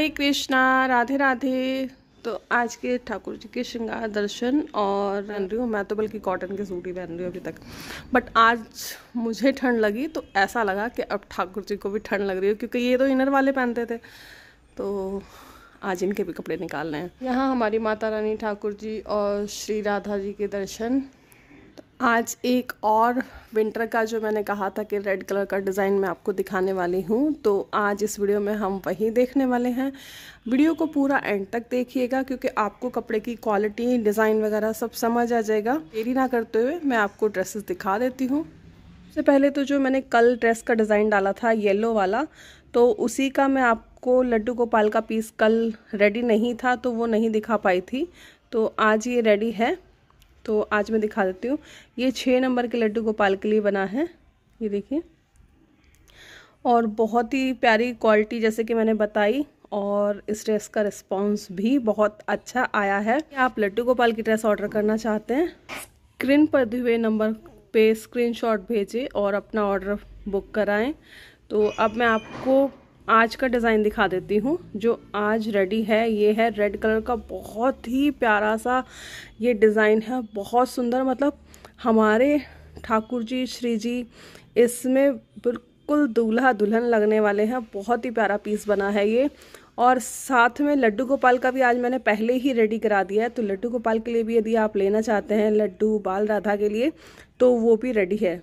हरे कृष्णा राधे राधे तो आज के ठाकुर जी के श्रृंगार दर्शन और पहन रही हूँ मैं तो बल्कि कॉटन के सूट ही पहन रही हूँ अभी तक बट आज मुझे ठंड लगी तो ऐसा लगा कि अब ठाकुर जी को भी ठंड लग रही हो क्योंकि ये तो इनर वाले पहनते थे तो आज इनके भी कपड़े निकालने हैं यहाँ हमारी माता रानी ठाकुर जी और श्री राधा जी के दर्शन आज एक और विंटर का जो मैंने कहा था कि रेड कलर का डिज़ाइन मैं आपको दिखाने वाली हूँ तो आज इस वीडियो में हम वही देखने वाले हैं वीडियो को पूरा एंड तक देखिएगा क्योंकि आपको कपड़े की क्वालिटी डिज़ाइन वगैरह सब समझ आ जाएगा देरी ना करते हुए मैं आपको ड्रेसेस दिखा देती हूँ सबसे पहले तो जो मैंने कल ड्रेस का डिज़ाइन डाला था येलो वाला तो उसी का मैं आपको लड्डू गोपाल का पीस कल रेडी नहीं था तो वो नहीं दिखा पाई थी तो आज ये रेडी है तो आज मैं दिखा देती हूँ ये छः नंबर के लड्डू गोपाल के लिए बना है ये देखिए और बहुत ही प्यारी क्वालिटी जैसे कि मैंने बताई और इस ड्रेस का रिस्पांस भी बहुत अच्छा आया है आप लड्डू गोपाल की ड्रेस ऑर्डर करना चाहते हैं स्क्रीन पर दिए हुए नंबर पे स्क्रीनशॉट भेजें और अपना ऑर्डर बुक कराएं तो अब मैं आपको आज का डिज़ाइन दिखा देती हूँ जो आज रेडी है ये है रेड कलर का बहुत ही प्यारा सा ये डिज़ाइन है बहुत सुंदर मतलब हमारे ठाकुर जी श्री जी इसमें बिल्कुल दूल्हा दुल्हन लगने वाले हैं बहुत ही प्यारा पीस बना है ये और साथ में लड्डू गोपाल का भी आज मैंने पहले ही रेडी करा दिया है तो लड्डू गोपाल के लिए भी यदि आप लेना चाहते हैं लड्डू बाल राधा के लिए तो वो भी रेडी है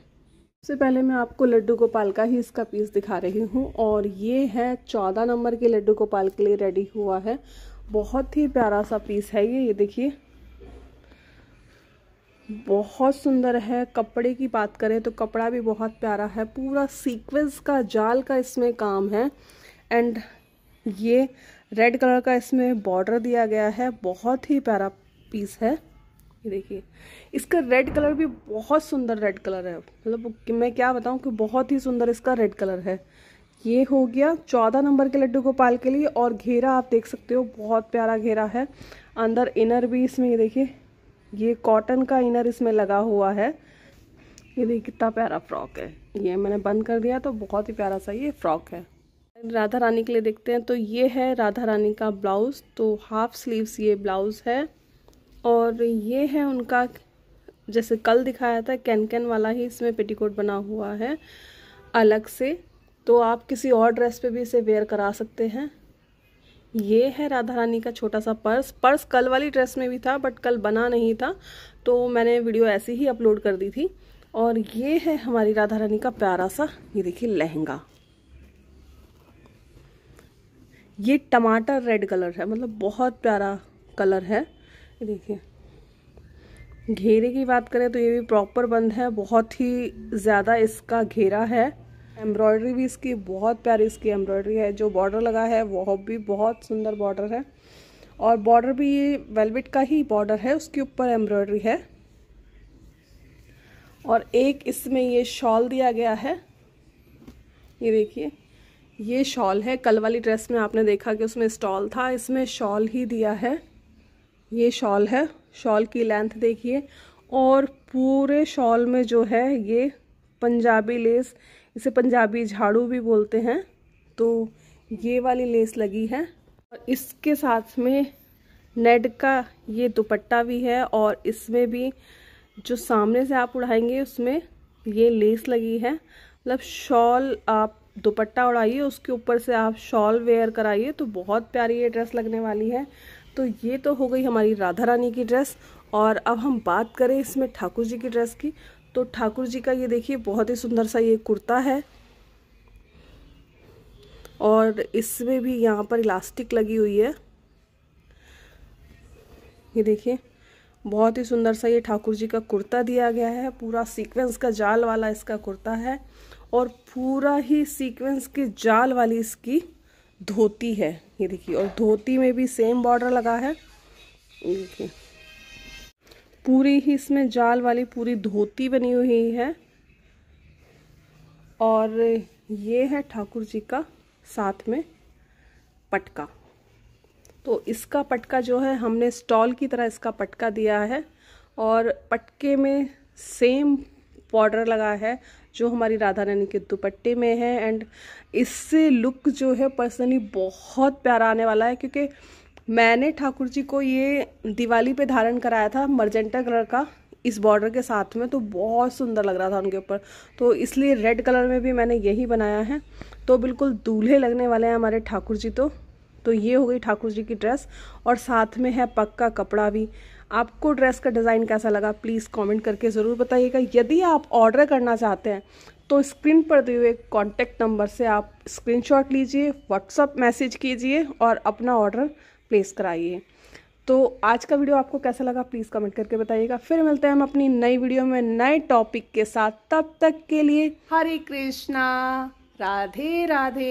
सबसे पहले मैं आपको लड्डू गोपाल का ही इसका पीस दिखा रही हूँ और ये है चौदह नंबर के लड्डू गोपाल के लिए रेडी हुआ है बहुत ही प्यारा सा पीस है ये ये देखिए बहुत सुंदर है कपड़े की बात करें तो कपड़ा भी बहुत प्यारा है पूरा सीक्वेंस का जाल का इसमें काम है एंड ये रेड कलर का इसमें बॉर्डर दिया गया है बहुत ही प्यारा पीस है ये देखिए इसका रेड कलर भी बहुत सुंदर रेड कलर है मतलब मैं क्या बताऊँ कि बहुत ही सुंदर इसका रेड कलर है ये हो गया चौदह नंबर के लड्डू गोपाल के लिए और घेरा आप देख सकते हो बहुत प्यारा घेरा है अंदर इनर भी इसमें ये देखिए ये कॉटन का इनर इसमें लगा हुआ है ये देखिए कितना प्यारा फ्रॉक है ये मैंने बंद कर दिया तो बहुत ही प्यारा सा ये फ्रॉक है राधा रानी के लिए देखते हैं तो ये है राधा रानी का ब्लाउज़ तो हाफ स्लीव्स ये ब्लाउज़ है और ये है उनका जैसे कल दिखाया था कैन कैन वाला ही इसमें पेटीकोट बना हुआ है अलग से तो आप किसी और ड्रेस पे भी इसे वेयर करा सकते हैं ये है राधा रानी का छोटा सा पर्स पर्स कल वाली ड्रेस में भी था बट कल बना नहीं था तो मैंने वीडियो ऐसी ही अपलोड कर दी थी और ये है हमारी राधा रानी का प्यारा सा ये देखिए लहंगा ये टमाटर रेड कलर है मतलब बहुत प्यारा कलर है देखिए घेरे की बात करें तो ये भी प्रॉपर बंद है बहुत ही ज़्यादा इसका घेरा है एम्ब्रॉयडरी भी इसकी बहुत प्यारी इसकी एम्ब्रॉयडरी है जो बॉर्डर लगा है वह भी बहुत सुंदर बॉर्डर है और बॉर्डर भी ये वेलवेट का ही बॉर्डर है उसके ऊपर एम्ब्रॉयडरी है और एक इसमें ये शॉल दिया गया है ये देखिए ये शॉल है कल वाली ड्रेस में आपने देखा कि उसमें स्टॉल था इसमें शॉल ही दिया है ये शॉल है शॉल की लेंथ देखिए और पूरे शॉल में जो है ये पंजाबी लेस इसे पंजाबी झाड़ू भी बोलते हैं तो ये वाली लेस लगी है और इसके साथ में नेड का ये दुपट्टा भी है और इसमें भी जो सामने से आप उड़ाएंगे उसमें ये लेस लगी है मतलब शॉल आप दुपट्टा उड़ाइए उसके ऊपर से आप शॉल वेयर कराइए तो बहुत प्यारी ये ड्रेस लगने वाली है तो ये तो हो गई हमारी राधा रानी की ड्रेस और अब हम बात करें इसमें ठाकुर जी की ड्रेस की तो ठाकुर जी का ये देखिए बहुत ही सुंदर सा ये कुर्ता है और इसमें भी यहाँ पर इलास्टिक लगी हुई है ये देखिए बहुत ही सुंदर सा ये ठाकुर जी का कुर्ता दिया गया है पूरा सीक्वेंस का जाल वाला इसका कुर्ता है और पूरा ही सीक्वेंस की जाल वाली इसकी धोती है ये देखिए और धोती में भी सेम बॉर्डर लगा है देखिए पूरी ही इसमें जाल वाली पूरी धोती बनी हुई है और ये है ठाकुर जी का साथ में पटका तो इसका पटका जो है हमने स्टॉल की तरह इसका पटका दिया है और पटके में सेम बॉर्डर लगा है जो हमारी राधा रानी के दुपट्टे में है एंड इससे लुक जो है पर्सनली बहुत प्यारा आने वाला है क्योंकि मैंने ठाकुर जी को ये दिवाली पे धारण कराया था मर्जेंटा कलर का इस बॉर्डर के साथ में तो बहुत सुंदर लग रहा था उनके ऊपर तो इसलिए रेड कलर में भी मैंने यही बनाया है तो बिल्कुल दूल्हे लगने वाले हैं हमारे ठाकुर जी तो तो ये हो गई ठाकुर जी की ड्रेस और साथ में है पक्का कपड़ा भी आपको ड्रेस का डिज़ाइन कैसा लगा प्लीज़ कमेंट करके ज़रूर बताइएगा यदि आप ऑर्डर करना चाहते हैं तो स्क्रीन पर दिए हुए कॉन्टैक्ट नंबर से आप स्क्रीनशॉट लीजिए व्हाट्सअप मैसेज कीजिए और अपना ऑर्डर प्लेस कराइए तो आज का वीडियो आपको कैसा लगा प्लीज़ कमेंट करके बताइएगा फिर मिलते हैं हम अपनी नई वीडियो में नए टॉपिक के साथ तब तक के लिए हरे कृष्णा राधे राधे